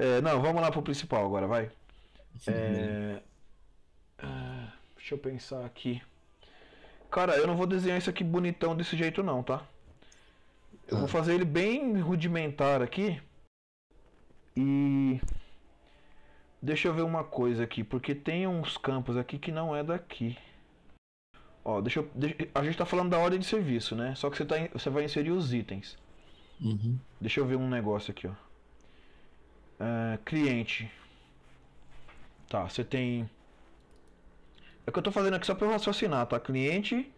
É, não, vamos lá pro principal agora, vai. É... Ah, deixa eu pensar aqui. Cara, eu não vou desenhar isso aqui bonitão desse jeito não, tá? Eu ah. vou fazer ele bem rudimentar aqui. E... Deixa eu ver uma coisa aqui, porque tem uns campos aqui que não é daqui. Ó, deixa eu, deixa, a gente tá falando da ordem de serviço, né? Só que você, tá, você vai inserir os itens. Uhum. Deixa eu ver um negócio aqui, ó uh, cliente. Tá, você tem... É o que eu tô fazendo aqui só para eu raciocinar, tá? Cliente,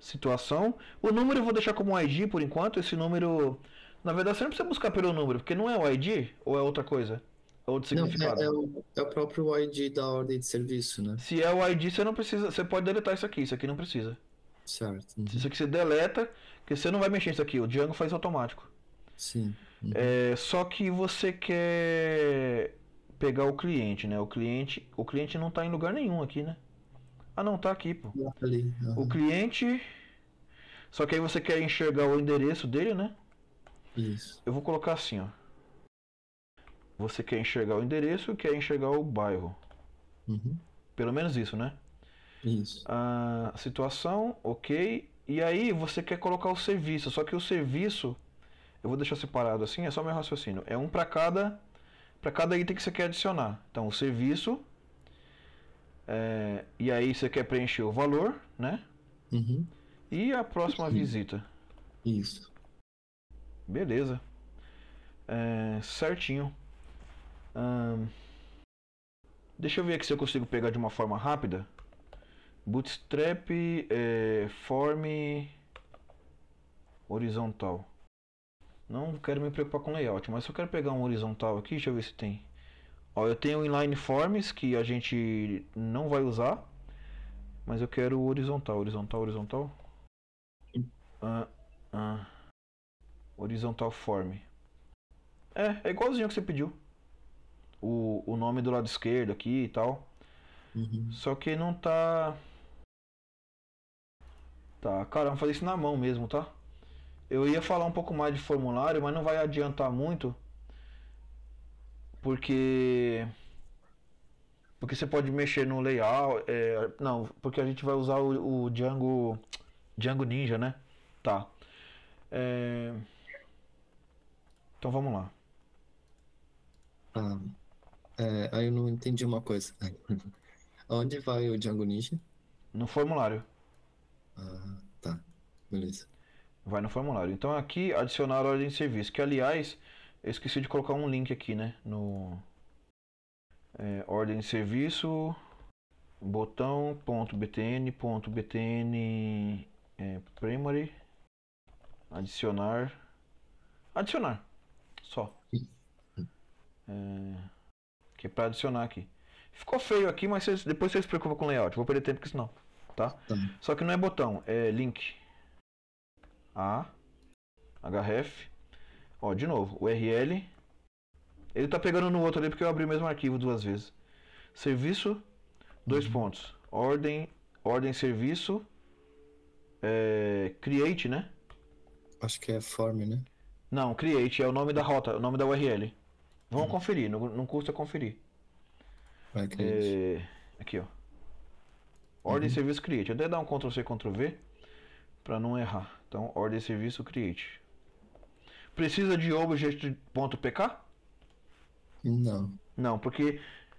situação. O número eu vou deixar como ID por enquanto. Esse número... Na verdade, você não precisa buscar pelo número, porque não é o ID ou é outra coisa? É outro significado. Não, é, é o, é, o, próprio ID da ordem de serviço, né? Se é o ID, você não precisa. Você pode deletar isso aqui, isso aqui não precisa. Certo. Isso aqui você deleta, porque você não vai mexer isso aqui, o Django faz automático. Sim. Uhum. É, só que você quer pegar o cliente, né? O cliente, o cliente não tá em lugar nenhum aqui, né? Ah, não, tá aqui, pô. Tá ali, uhum. O cliente. Só que aí você quer enxergar o endereço dele, né? Isso. Eu vou colocar assim, ó. Você quer enxergar o endereço, quer enxergar o bairro. Uhum. Pelo menos isso, né? Isso. A situação, ok. E aí você quer colocar o serviço, só que o serviço eu vou deixar separado assim, é só meu raciocínio. É um para cada para cada item que você quer adicionar. Então, o serviço é, e aí você quer preencher o valor, né? Uhum. E a próxima Sim. visita. Isso. Beleza. É, certinho. Hum, deixa eu ver aqui se eu consigo pegar de uma forma rápida. Bootstrap é, form horizontal. Não quero me preocupar com layout, mas eu quero pegar um horizontal aqui, deixa eu ver se tem. Ó, eu tenho inline forms que a gente não vai usar, mas eu quero horizontal, horizontal, horizontal. Ah, ah. Horizontal form. É, é igualzinho ao que você pediu. O, o nome do lado esquerdo aqui e tal. Uhum. Só que não tá... Tá, cara, vamos fazer isso na mão mesmo, tá? eu ia falar um pouco mais de formulário, mas não vai adiantar muito, porque porque você pode mexer no layout, é, não, porque a gente vai usar o, o Django Django Ninja, né? Tá. É, então vamos lá. Ah, é, aí eu não entendi uma coisa. Onde vai o Django Ninja? No formulário. Ah, tá. Beleza vai no formulário. Então aqui adicionar ordem de serviço, que aliás, eu esqueci de colocar um link aqui, né? No é, ordem de serviço botão.btn.btn é, primary adicionar adicionar só é, que é para adicionar aqui ficou feio aqui mas depois vocês se preocupam com layout vou perder tempo que isso não tá? tá só que não é botão é link a href. Ó, de novo, URL. Ele tá pegando no outro ali porque eu abri o mesmo arquivo duas vezes. Serviço, dois uhum. pontos. Ordem, ordem serviço, é, create, né? Acho que é form, né? Não, create é o nome da é. rota, é o nome da URL. Vamos uhum. conferir, não, não custa conferir. Vai, é, aqui, ó. Ordem uhum. serviço create. Eu até dar um Ctrl C, Ctrl V pra não errar. Então, ordem serviço create. Precisa de object.pk? Não. Não, porque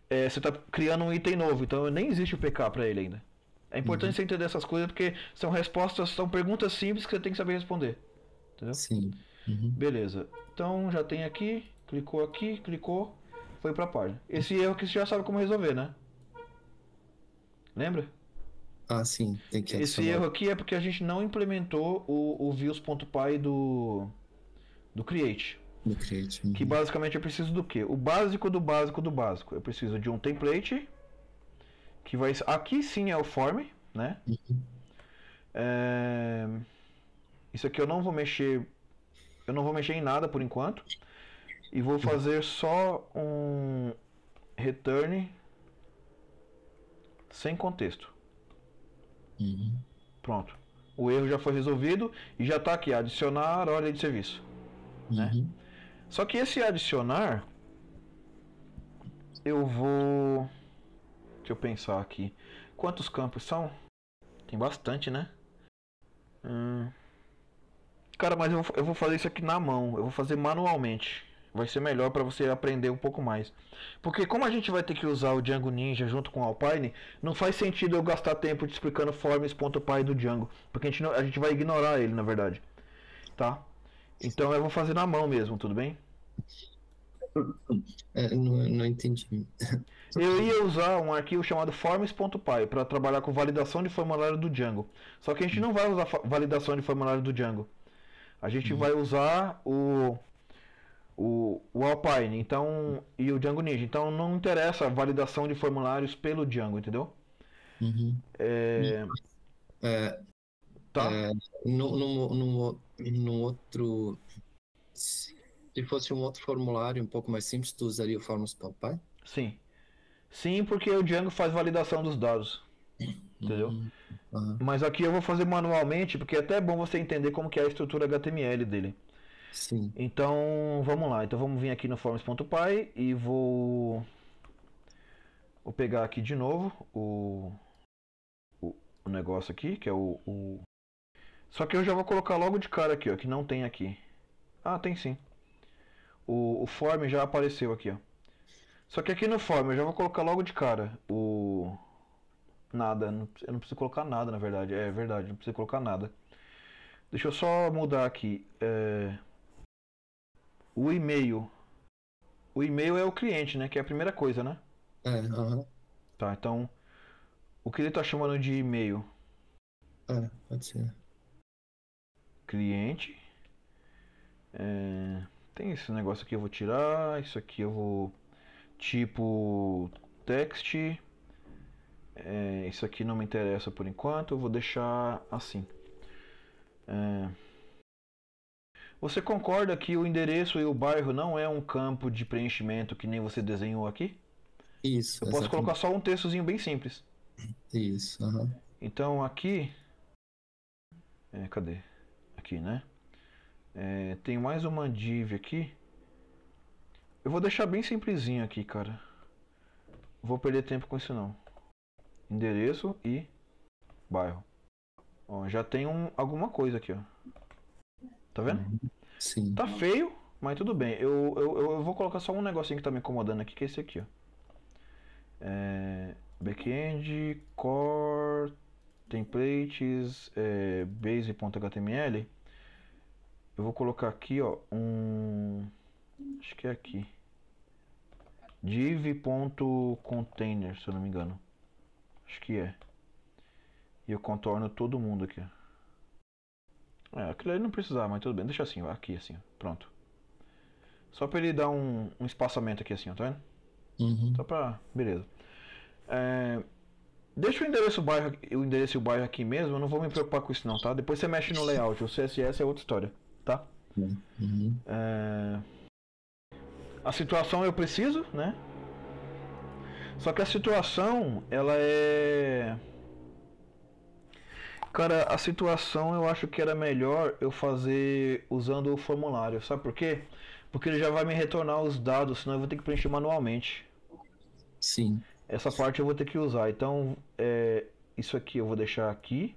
é, você está criando um item novo, então nem existe o PK para ele ainda. É importante uhum. você entender essas coisas porque são respostas, são perguntas simples que você tem que saber responder. Entendeu? Sim. Uhum. Beleza. Então já tem aqui, clicou aqui, clicou, foi para a página. Esse erro aqui você já sabe como resolver, né? Lembra? Ah, sim, tem que Esse erro aqui é porque a gente não implementou o, o views.py do, do create. Do create. Uhum. Que basicamente eu preciso do quê? O básico do básico do básico. Eu preciso de um template, que vai... Aqui sim é o form, né? Uhum. É... Isso aqui eu não vou mexer... Eu não vou mexer em nada por enquanto. E vou fazer só um return sem contexto. Uhum. Pronto. O erro já foi resolvido e já está aqui, adicionar ordem de serviço. Né? Uhum. Né? Só que esse adicionar, eu vou... Deixa eu pensar aqui. Quantos campos são? Tem bastante, né? Hum... Cara, mas eu vou fazer isso aqui na mão. Eu vou fazer manualmente vai ser melhor para você aprender um pouco mais. Porque como a gente vai ter que usar o Django Ninja junto com o Alpine, não faz sentido eu gastar tempo te explicando forms.py do Django, porque a gente, não, a gente vai ignorar ele, na verdade. Tá? Então eu vou fazer na mão mesmo, tudo bem? É, não, não entendi. Eu ia usar um arquivo chamado forms.py para trabalhar com validação de formulário do Django. Só que a gente não vai usar validação de formulário do Django. A gente uhum. vai usar o o, o Alpine então, e o Django Ninja. Então não interessa a validação de formulários pelo Django, entendeu? Uhum. É... É, tá. É, no, no, no, no outro. Se fosse um outro formulário um pouco mais simples, tu usaria o Forms Alpine Sim. Sim, porque o Django faz validação dos dados. Entendeu? Uhum. uhum. Mas aqui eu vou fazer manualmente, porque é até bom você entender como que é a estrutura HTML dele. Sim. Então, vamos lá. Então, vamos vir aqui no forms.py e vou... Vou pegar aqui de novo o, o, negócio aqui, que é o, o, Só que eu já vou colocar logo de cara aqui, ó, que não tem aqui. Ah, tem sim. O, o form já apareceu aqui, ó. Só que aqui no form eu já vou colocar logo de cara o... Nada, eu não preciso colocar nada, na verdade. É verdade, não preciso colocar nada. Deixa eu só mudar aqui. É... O e-mail. O e-mail é o cliente, né? Que é a primeira coisa, né? É, Tá, então. O que ele tá chamando de e-mail? É, pode ser. Cliente. É, tem esse negócio aqui eu vou tirar. Isso aqui eu vou. Tipo. Text. É, isso aqui não me interessa por enquanto. Eu vou deixar assim. É, você concorda que o endereço e o bairro não é um campo de preenchimento que nem você desenhou aqui? Isso. Eu posso colocar só um textozinho bem simples. Isso. Uhum. Então aqui. É, cadê? Aqui, né? É, tem mais uma div aqui. Eu vou deixar bem simplesinho aqui, cara. Vou perder tempo com isso não. Endereço e bairro. Ó, já tem um, alguma coisa aqui, ó. Tá vendo? Sim. Tá feio, mas tudo bem. Eu, eu, eu vou colocar só um negocinho que tá me incomodando aqui, que é esse aqui, ó. É, backend, core, templates, é, base.html. Eu vou colocar aqui, ó, um... Acho que é aqui. div.container, se eu não me engano. Acho que é. E eu contorno todo mundo aqui, ó. É, aquilo ali não precisava, mas tudo bem. Deixa assim, Aqui, assim. Pronto. Só pra ele dar um, um espaçamento aqui, assim, ó. Tá vendo? Uhum. Só pra... Beleza. É... Deixa o endereço, o, bairro, o endereço e o bairro aqui mesmo. Eu não vou me preocupar com isso não, tá? Depois você mexe no layout. O CSS é outra história, tá? Uhum. É... A situação eu preciso, né? Só que a situação, ela é... Cara, a situação eu acho que era melhor eu fazer usando o formulário. Sabe por quê? Porque ele já vai me retornar os dados, senão eu vou ter que preencher manualmente. Sim. Essa parte eu vou ter que usar. Então, é, isso aqui eu vou deixar aqui.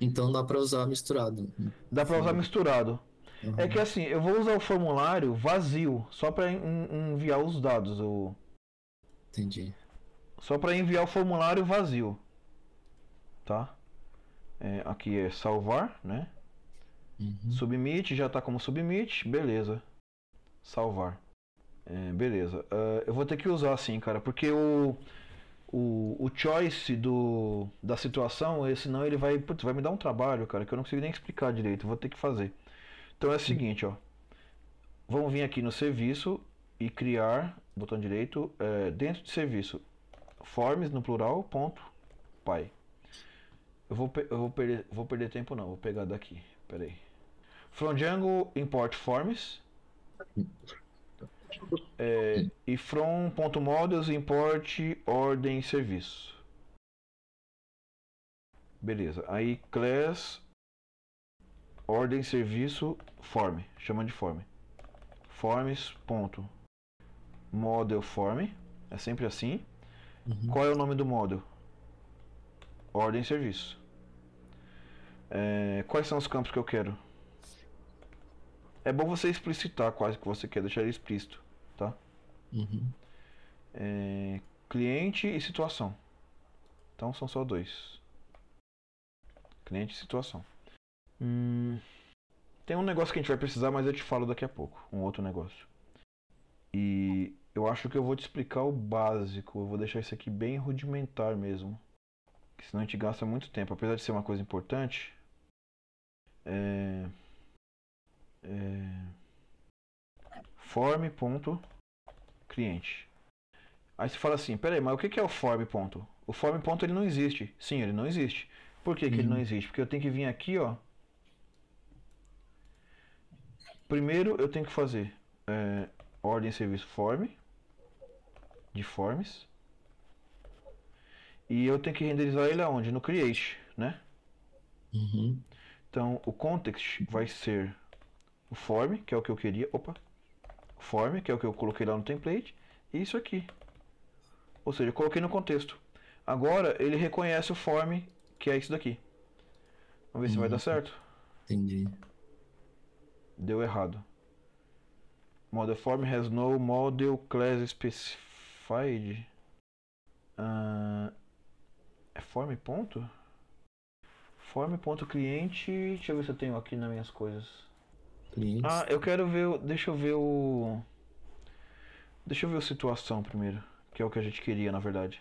Então dá para usar misturado. Dá para usar misturado. Uhum. É que assim, eu vou usar o formulário vazio, só para enviar os dados. O... Entendi. Só para enviar o formulário vazio. Tá? é, aqui é salvar, né? Uhum. Submit, já está como submit, beleza. Salvar. É, beleza. Uh, eu vou ter que usar assim, cara, porque o, o, o choice do, da situação, esse não, ele vai, putz, vai me dar um trabalho, cara, que eu não consigo nem explicar direito, vou ter que fazer. Então é o seguinte, ó. Vamos vir aqui no serviço e criar, botão direito, é, dentro de serviço, forms no plural, ponto, pai. Eu vou, eu vou, perder, vou perder tempo não, vou pegar daqui. Pera aí. From Django import forms. É, e from.models import ordem serviço. Beleza. Aí class ordem serviço form, chama de form. Forms. Ponto, form, é sempre assim. Uhum. Qual é o nome do módulo? ordem e serviço. É, quais são os campos que eu quero? É bom você explicitar quais que você quer, deixar explícito, tá? Uhum. É, cliente e situação. Então são só dois. Cliente e situação. Hum, tem um negócio que a gente vai precisar, mas eu te falo daqui a pouco. Um outro negócio. E eu acho que eu vou te explicar o básico. Eu vou deixar isso aqui bem rudimentar mesmo que senão a gente gasta muito tempo. Apesar de ser uma coisa importante. É, é, form.cliente. Aí você fala assim, peraí, mas o que é o form ponto? O form ponto ele não existe. Sim, ele não existe. Por que, que ele não uhum. existe? Porque eu tenho que vir aqui, ó. Primeiro eu tenho que fazer é, ordem serviço form de forms. E eu tenho que renderizar ele aonde? No create, né? Uhum. Então, o context vai ser o form, que é o que eu queria. Opa! Form, que é o que eu coloquei lá no template. E isso aqui. Ou seja, eu coloquei no contexto. Agora, ele reconhece o form, que é isso daqui. Vamos ver uhum. se vai dar uhum. certo. Entendi. Deu errado. Model form has no model class specified. Uh, é form ponto? Form ponto cliente. Deixa eu ver se eu tenho aqui nas minhas coisas. Cliente. Ah, eu quero ver. O... Deixa eu ver o. Deixa eu ver a situação primeiro, que é o que a gente queria, na verdade.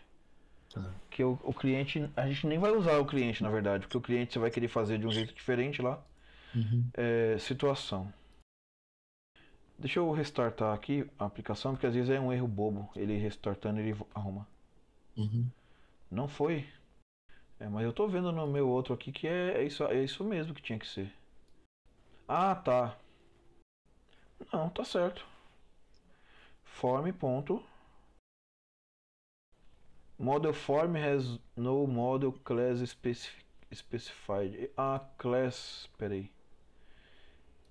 Tá. Que o, o, cliente, a gente nem vai usar o cliente, na verdade, porque o cliente você vai querer fazer de um jeito diferente lá. Uhum. É, situação. Deixa eu restartar aqui a aplicação, porque às vezes é um erro bobo. Ele restartando, ele arruma. Uhum. Não foi? É, mas eu tô vendo no meu outro aqui que é, é, isso, é isso mesmo que tinha que ser. Ah, tá. Não, tá certo. Form ponto. Model form has no model class specific, specified. Ah, class, peraí.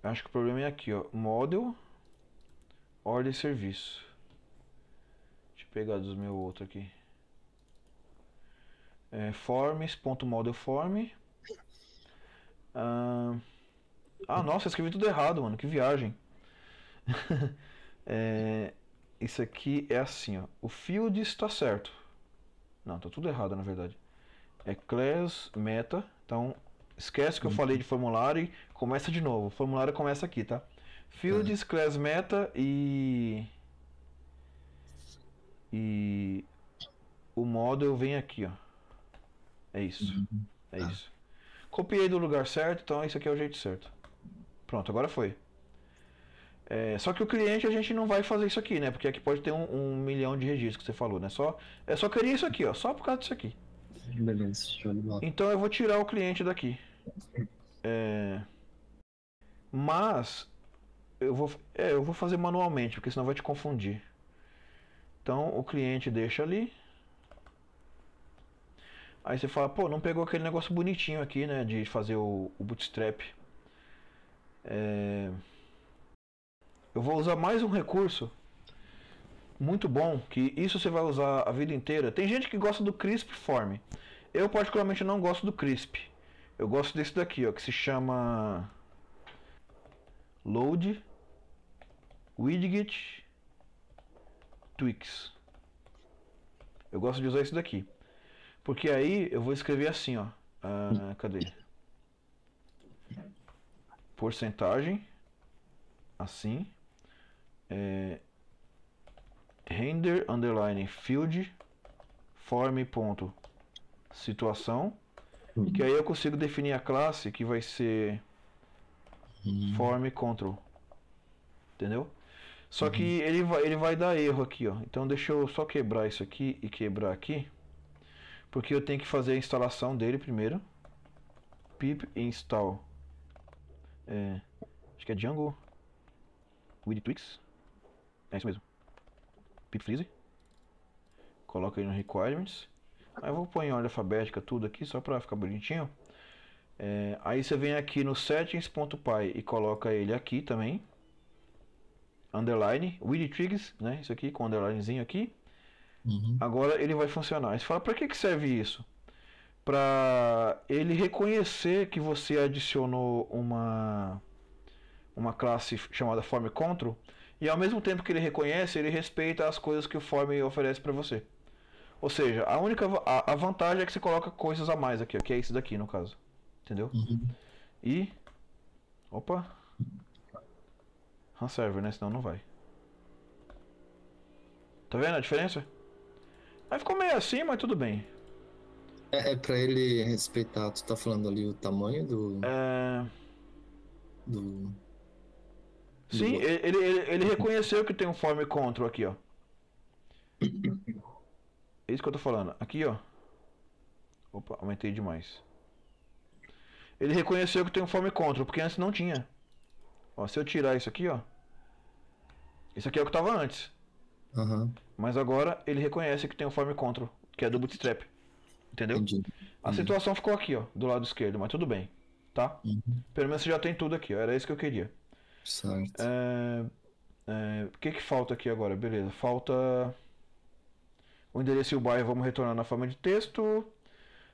Acho que o problema é aqui, ó. Model order serviço. Deixa eu pegar dos meu outro aqui é, forms.modelform. Ah, ah, nossa, escrevi tudo errado, mano. Que viagem. é, isso aqui é assim, ó. O field está certo. Não, tá tudo errado, na verdade. É class meta. Então, esquece que eu falei de formulário e começa de novo. O formulário começa aqui, tá? Fields, tá. class meta e... E... O model vem aqui, ó. É isso. Uhum. É tá. isso. Copiei do lugar certo, então isso aqui é o jeito certo. Pronto, agora foi. É, só que o cliente a gente não vai fazer isso aqui, né? Porque aqui pode ter um, um milhão de registros que você falou, né? Só, é só queria isso aqui, ó. Só por causa disso aqui. Beleza, Então eu vou tirar o cliente daqui. É, mas eu vou, é, eu vou fazer manualmente, porque senão vai te confundir. Então o cliente deixa ali. Aí você fala, pô, não pegou aquele negócio bonitinho aqui, né? De fazer o, o bootstrap. É... Eu vou usar mais um recurso muito bom, que isso você vai usar a vida inteira. Tem gente que gosta do Crisp Form. Eu particularmente não gosto do Crisp. Eu gosto desse daqui, ó, que se chama Load Widget Twix. Eu gosto de usar esse daqui. Porque aí eu vou escrever assim, ó. Ah, cadê? Porcentagem. Assim. É, render underline field form ponto situação uhum. que aí eu consigo definir a classe que vai ser uhum. form control entendeu só uhum. que ele vai ele vai dar erro aqui ó então deixa eu só quebrar isso aqui e quebrar aqui porque eu tenho que fazer a instalação dele primeiro. Pip install. É, acho que é Django. With Twix. É isso mesmo. Pip freeze. Coloca aí no requirements. Aí eu vou pôr em ordem alfabética tudo aqui só pra ficar bonitinho. É, aí você vem aqui no settings.py e coloca ele aqui também. Underline, with triggers, né? Isso aqui com underlinezinho aqui. Uhum. Agora ele vai funcionar. Você fala, para que, que serve isso? Para ele reconhecer que você adicionou uma uma classe chamada form control e ao mesmo tempo que ele reconhece, ele respeita as coisas que o form oferece para você. Ou seja, a única a, a, vantagem é que você coloca coisas a mais aqui, que é isso daqui no caso. Entendeu? Uhum. E opa. Run server, né? Senão não vai. Tá vendo a diferença? Aí ficou meio assim, mas tudo bem. É, é pra ele respeitar, tu tá falando ali o tamanho do. É. Do. Sim, do... Ele, ele, ele, reconheceu que tem um form control aqui, ó. É isso que eu tô falando. Aqui, ó. Opa, aumentei demais. Ele reconheceu que tem um form control, porque antes não tinha. Ó, se eu tirar isso aqui, ó. Isso aqui é o que tava antes. Uhum. Mas agora ele reconhece que tem o Form Control, que é do Bootstrap. Entendeu? Entendi. A uhum. situação ficou aqui, ó, do lado esquerdo, mas tudo bem. Tá? Uhum. Pelo menos você já tem tudo aqui, ó, era isso que eu queria. Certo. É, é, o é, que, que falta aqui agora? Beleza, falta o endereço e o bairro, vamos retornar na forma de texto.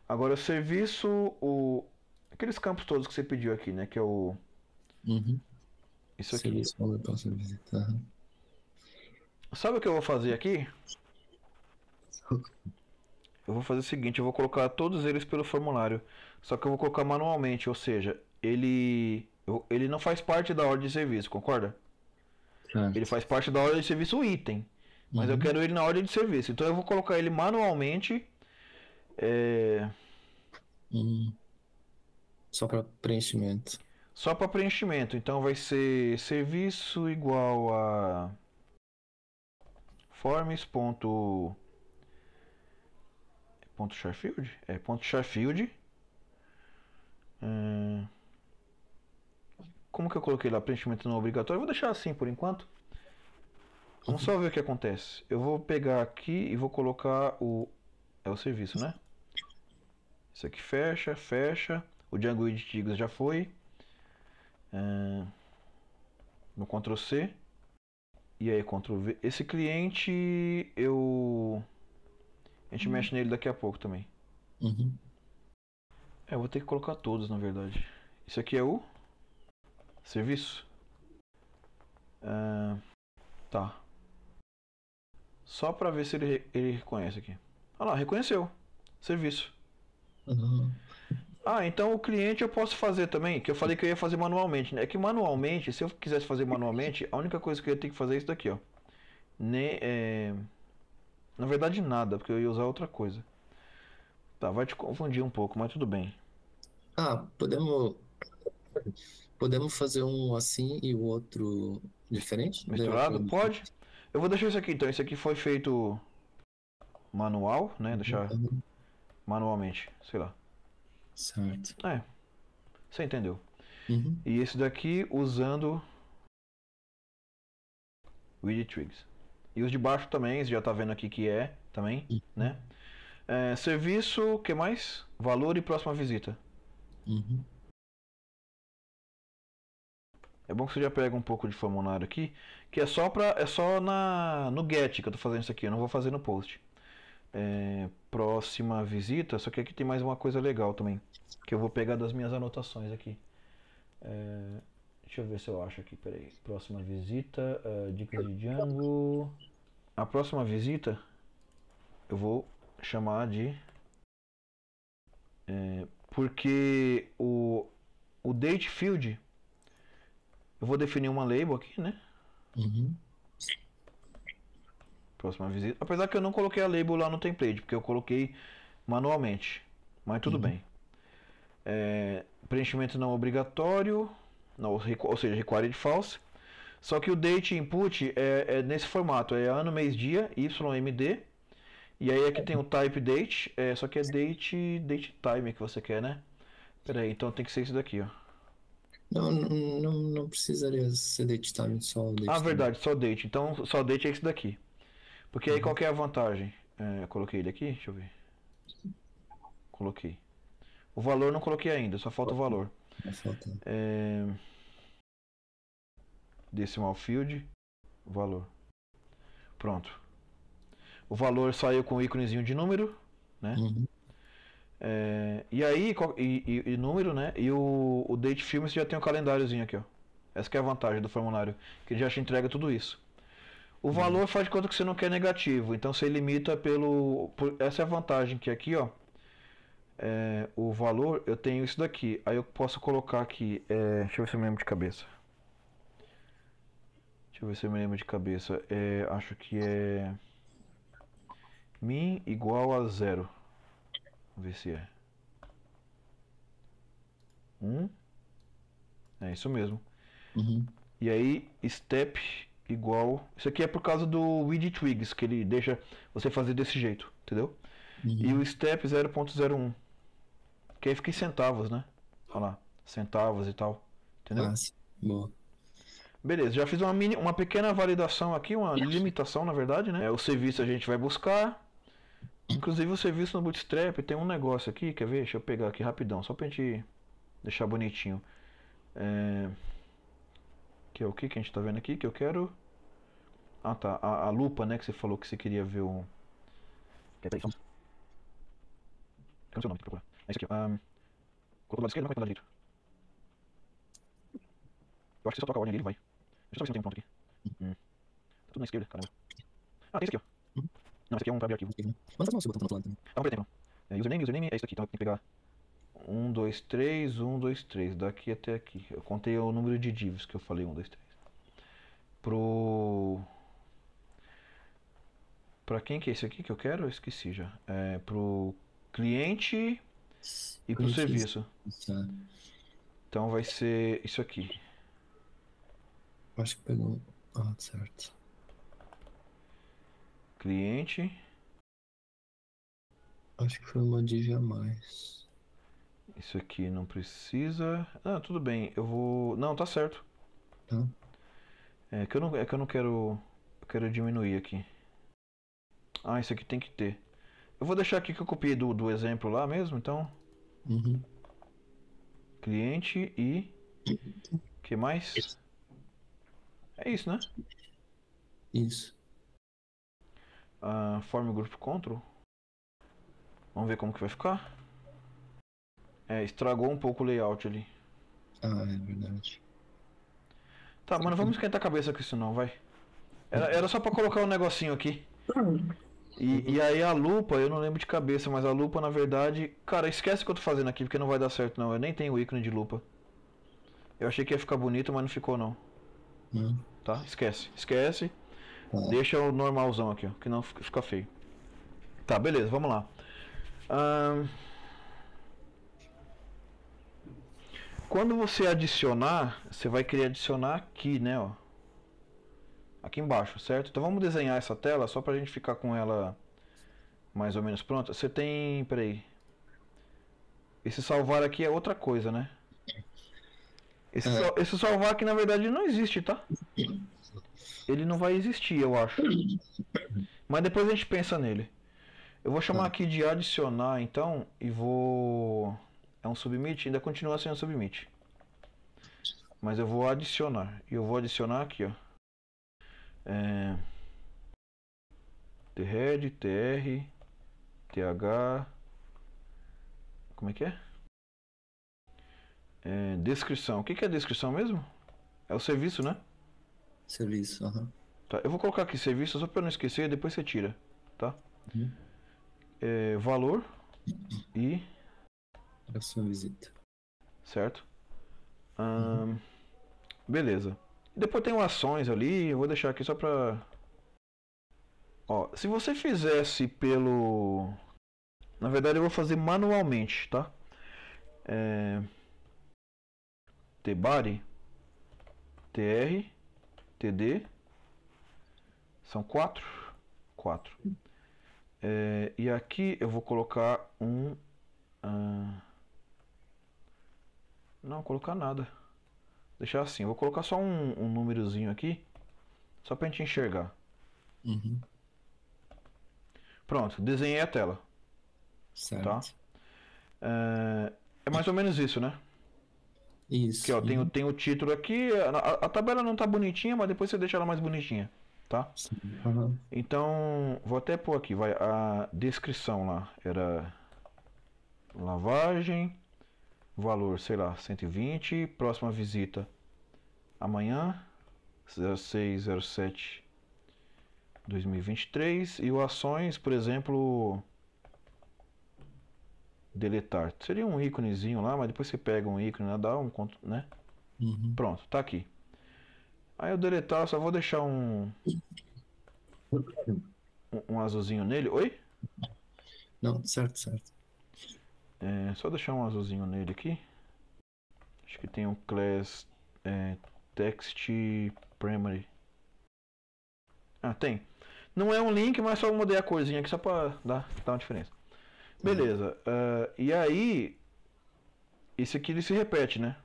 Agora o serviço, o... aqueles campos todos que você pediu aqui, né? Que é o. Uhum. Isso aqui. Serviço, para visitar. Sabe o que eu vou fazer aqui? Eu vou fazer o seguinte, eu vou colocar todos eles pelo formulário. Só que eu vou colocar manualmente, ou seja, ele ele não faz parte da ordem de serviço, concorda? Certo. Ele faz parte da ordem de serviço item. Mas uhum. eu quero ele na ordem de serviço. Então eu vou colocar ele manualmente. É... Só para preenchimento. Só para preenchimento. Então vai ser serviço igual a forms ponto ponto Sharfield é ponto Sharfield hum, como que eu coloquei lá preenchimento não obrigatório vou deixar assim por enquanto vamos só ver o que acontece eu vou pegar aqui e vou colocar o é o serviço né isso aqui fecha fecha o Django Edit já foi hum, no Ctrl C e aí, Ctrl V. Esse cliente, eu... A gente uhum. mexe nele daqui a pouco também. Uhum. É, eu vou ter que colocar todos, na verdade. Isso aqui é o... Serviço? Ah, tá. Só pra ver se ele, ele reconhece aqui. Olha lá, reconheceu. Serviço. Uhum. Ah, então o cliente eu posso fazer também, que eu falei que eu ia fazer manualmente, né? É que manualmente, se eu quisesse fazer manualmente, a única coisa que eu ia ter que fazer é isso daqui, ó. Nem, é... Na verdade nada, porque eu ia usar outra coisa. Tá, vai te confundir um pouco, mas tudo bem. Ah, podemos... Podemos fazer um assim e o outro diferente? Misturado? Pode. Eu vou deixar isso aqui, então. Isso aqui foi feito manual, né? Deixar uhum. manualmente, sei lá. Certo. É. Você entendeu? Uhum. E esse daqui usando widget trigs. E os de baixo também, você já tá vendo aqui que é também, uhum. né? É, serviço, que mais? Valor e próxima visita. Uhum. É bom que você já pega um pouco de formulário aqui, que é só pra, é só na no get que eu tô fazendo isso aqui, eu não vou fazer no post é, próxima visita. Só que aqui tem mais uma coisa legal também, que eu vou pegar das minhas anotações aqui. É, deixa eu ver se eu acho aqui, peraí. Próxima visita, uh, dicas de Django. A próxima visita eu vou chamar de... É, porque o, o date field, eu vou definir uma label aqui, né? Uhum. Próxima visita. Apesar que eu não coloquei a label lá no template, porque eu coloquei manualmente. Mas tudo uhum. bem. É, preenchimento não obrigatório, não, ou seja, require de false. Só que o date input é, é, nesse formato, é ano, mês, dia, YMD. E aí aqui tem o type date, é, só que é date, date time que você quer, né? Pera aí, então tem que ser isso daqui, ó. Não, não, não precisaria ser date time, só o date. Ah, time. verdade, só date. Então só date é esse daqui. Porque aí uhum. qual que é a vantagem? É, eu coloquei ele aqui, deixa eu ver. Coloquei. O valor não coloquei ainda, só falta o valor. É... Decimal field, valor. Pronto. O valor saiu com o íconezinho de número, né? Uhum. É... e aí, e, e, e, número, né? E o, o date filme, você já tem o um calendáriozinho aqui, ó. Essa é a vantagem do formulário, que ele já te entrega tudo isso. O valor faz de conta que você não quer negativo, então você limita pelo. Por, essa é a vantagem que aqui, ó. É, o valor, eu tenho isso daqui. Aí eu posso colocar aqui. É, deixa eu ver se eu me lembro de cabeça. Deixa eu ver se eu me lembro de cabeça. É, acho que é. Min igual a zero. Vamos ver se é. Um. É isso mesmo. Uhum. E aí, step igual. Isso aqui é por causa do Weed Twigs, que ele deixa você fazer desse jeito, entendeu? Uhum. E o step 0.01. Que aí fica em centavos, né? Olha lá, centavos e tal. Entendeu? Nossa, ah, boa. Beleza, já fiz uma, mini, uma pequena validação aqui, uma limitação na verdade, né? É o serviço a gente vai buscar. Inclusive o serviço no Bootstrap tem um negócio aqui, quer ver? Deixa eu pegar aqui rapidão, só pra gente deixar bonitinho. É... Que é o que que a gente está vendo aqui, que eu quero... Ah tá, a, a, lupa, né, que você falou que você queria ver o... Peraí, vamos... Cadê o seu nome? Procura. procurar. É isso aqui, a Um... Colocou do lado esquerdo, não vai do lado direito. Eu acho que você só toca a ordem ali, ele vai. Deixa eu só ver se não tem um pronto aqui. Hum. Tá tudo na esquerda, caramba. Ah, tem esse aqui, ó. Uhum. Não, esse aqui é um pra abrir arquivo. Manda é o seu botão do outro lado também. Ah, não, peraí, tem, não. É, username, username, é isso aqui, então eu tenho que pegar... 1, 2, 3, 1, 2, 3, daqui até aqui. Eu contei o número de divs que eu falei, 1, 2, 3. Pro... Pra quem que é esse aqui que eu quero? Eu esqueci já. É pro cliente e pro serviço. É. Então vai ser isso aqui. Acho que pegou... Ah, certo. Cliente... Acho que foi uma div a mais. Isso aqui não precisa. Ah, tudo bem. Eu vou. Não, tá certo. Tá. É que eu não, é que eu não quero. Eu quero diminuir aqui. Ah, isso aqui tem que ter. Eu vou deixar aqui que eu copiei do, do exemplo lá mesmo, então. Uhum. Cliente e. que mais? É isso, né? Isso. Ah, group control. Vamos ver como que vai ficar. É, estragou um pouco o layout ali. Ah, é verdade. Tá, mano, vamos esquentar a cabeça com isso não, vai. Era, era só pra colocar um negocinho aqui. E, e aí a lupa, eu não lembro de cabeça, mas a lupa na verdade. Cara, esquece o que eu tô fazendo aqui, porque não vai dar certo não. Eu nem tenho o ícone de lupa. Eu achei que ia ficar bonito, mas não ficou não. Hum. Tá? Esquece. Esquece. É. Deixa o normalzão aqui, ó, que não fica feio. Tá, beleza, vamos lá. Ahn. Um... Quando você adicionar, você vai querer adicionar aqui, né, ó. Aqui embaixo, certo? Então vamos desenhar essa tela só pra gente ficar com ela mais ou menos pronta. Você tem, peraí. Esse salvar aqui é outra coisa, né? Esse, é. esse salvar aqui na verdade não existe, tá? Ele não vai existir, eu acho. Mas depois a gente pensa nele. Eu vou chamar tá. aqui de adicionar então e vou é um submit, ainda continua sendo submit. Mas eu vou adicionar. E eu vou adicionar aqui, ó. É, thread, tr, th, como é que é? é descrição. O que, é descrição mesmo? É o serviço, né? Serviço, aham. Tá, eu vou colocar aqui serviço só para não esquecer, depois você tira, tá? Uhum. É, valor e a sua visita. Certo? Uhum. Beleza. Depois tem ações ali, eu vou deixar aqui só pra. Ó, se você fizesse pelo. Na verdade eu vou fazer manualmente, tá? É... TR, TD. São quatro? Quatro. Uhum. É, e aqui eu vou colocar um. Uh... Não, colocar nada. Deixar assim. Vou colocar só um, um númerozinho aqui. Só pra gente enxergar. Uhum. Pronto, desenhei a tela. Certo. Tá? É, é mais ou menos isso, né? Isso. Que ó, tem, uhum. tem o título aqui. A, a, tabela não tá bonitinha, mas depois você deixa ela mais bonitinha. Tá? Uhum. Então, vou até pôr aqui, vai. A descrição lá. Era lavagem valor, sei lá, 120. Próxima visita amanhã, 0607 2023. E o ações, por exemplo, deletar. Seria um íconezinho lá, mas depois você pega um ícone, né? dá um conto, né? Uhum. Pronto, tá aqui. Aí eu deletar, só vou deixar um, um, um azulzinho nele. Oi? Não, certo, certo. É, só deixar um azulzinho nele aqui. Acho que tem um class é, text primary. Ah, tem. Não é um link, mas só mudei a corzinha aqui só para dar, dar uma diferença. Uhum. Beleza. Uh, e aí, isso aqui ele se repete, né?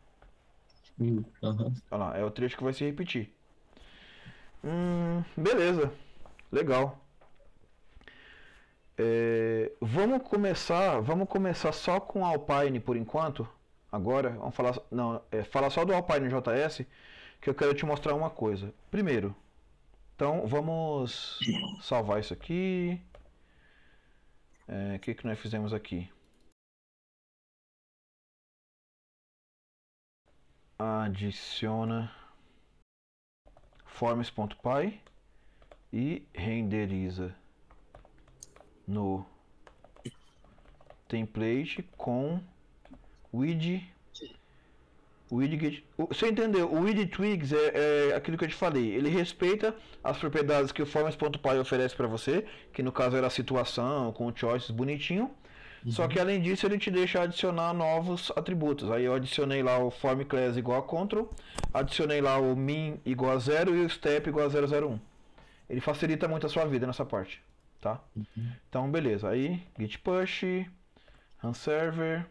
Uhum. Olha lá, é o trecho que vai se repetir. Hum, beleza. Legal. É, vamos começar, vamos começar só com Alpine por enquanto. Agora, vamos falar, não, é, falar só do Alpine JS, que eu quero te mostrar uma coisa. Primeiro, então vamos salvar isso aqui. É, o é, que, que nós fizemos aqui? Adiciona forms.py e renderiza no template com widget widget você entendeu o widget twigs é, é, aquilo que eu te falei ele respeita as propriedades que o forms.py oferece para você que no caso era a situação com choices bonitinho uhum. só que além disso ele te deixa adicionar novos atributos aí eu adicionei lá o form class igual a control adicionei lá o min igual a zero e o step igual a 001 ele facilita muito a sua vida nessa parte tá? Uhum. Então, beleza. Aí, git push, run server,